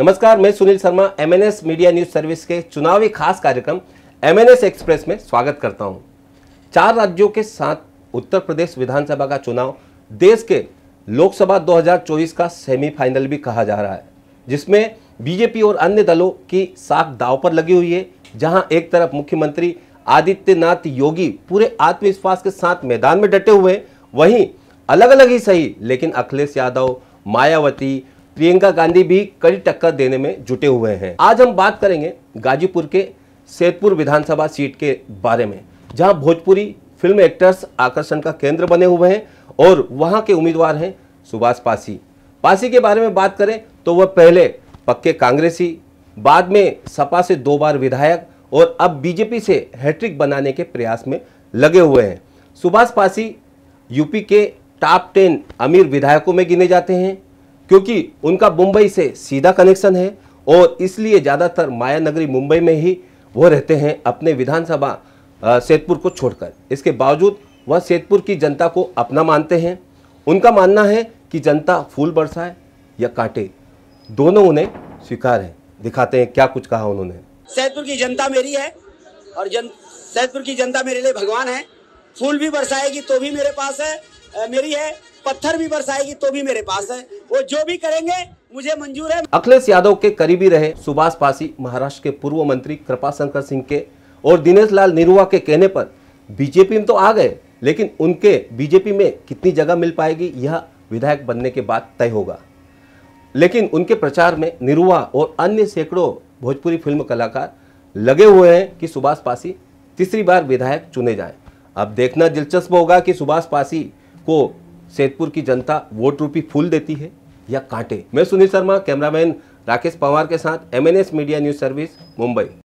नमस्कार मैं Sunil Sharma MNS media news service के चुनावी खास कार्यक्रम एमएनएस एक्सप्रेस में स्वागत करता हूं चार राज्यों के साथ उत्तर प्रदेश विधानसभा का चुनाव देश के लोकसभा 2024 का सेमीफाइनल भी कहा जा रहा है जिसमें बीजेपी और अन्य दलों की साख दाव पर लगी हुई है जहां एक तरफ मुख्यमंत्री आदित्यनाथ योगी पूरे आत्मविश्वास के साथ मैदान में डटे हुए वहीं अलग अलग ही सही लेकिन अखिलेश यादव मायावती प्रियंका गांधी भी कड़ी टक्कर देने में जुटे हुए हैं आज हम बात करेंगे गाजीपुर के सैदपुर विधानसभा सीट के बारे में जहां भोजपुरी फिल्म एक्टर्स आकर्षण का केंद्र बने हुए हैं और वहां के उम्मीदवार हैं सुभाष पासी पासी के बारे में बात करें तो वह पहले पक्के कांग्रेसी बाद में सपा से दो बार विधायक और अब बीजेपी से हैट्रिक बनाने के प्रयास में लगे हुए हैं सुभाष पासी यूपी के टॉप टेन अमीर विधायकों में गिने जाते हैं क्योंकि उनका मुंबई से सीधा कनेक्शन है और इसलिए ज़्यादातर माया नगरी मुंबई में ही वो रहते हैं अपने विधानसभा सेतपुर को छोड़कर इसके बावजूद वह सैदपुर की जनता को अपना मानते हैं उनका मानना है कि जनता फूल बरसाए या काटे दोनों उन्हें स्वीकार है दिखाते हैं क्या कुछ कहा उन्होंने सैदपुर की जनता मेरी है और जन सैदपुर की जनता मेरे लिए भगवान है फूल भी बरसाएगी तो भी मेरे पास है मेरी है पत्थर भी बरसाएगी तो भी मेरे पास है वो जो भी करेंगे मुझे मंजूर है अखिलेश यादव के करीबी रहे सुभाष पासी महाराष्ट्र के पूर्व मंत्री कृपा शंकर सिंह के और दिनेश लाल निरुआ के कहने पर बीजेपी में तो आ गए लेकिन उनके बीजेपी में कितनी जगह मिल पाएगी यह विधायक बनने के बाद तय होगा लेकिन उनके प्रचार में निरुआ और अन्य सैकड़ों भोजपुरी फिल्म कलाकार लगे हुए हैं कि सुभाष पासी तीसरी बार विधायक चुने जाएं। अब देखना दिलचस्प होगा कि सुभाष पासी को सैदपुर की जनता वोट रूपी फूल देती है या कांटे मैं सुनील शर्मा कैमरामैन राकेश पवार के साथ MNS media news service Mumbai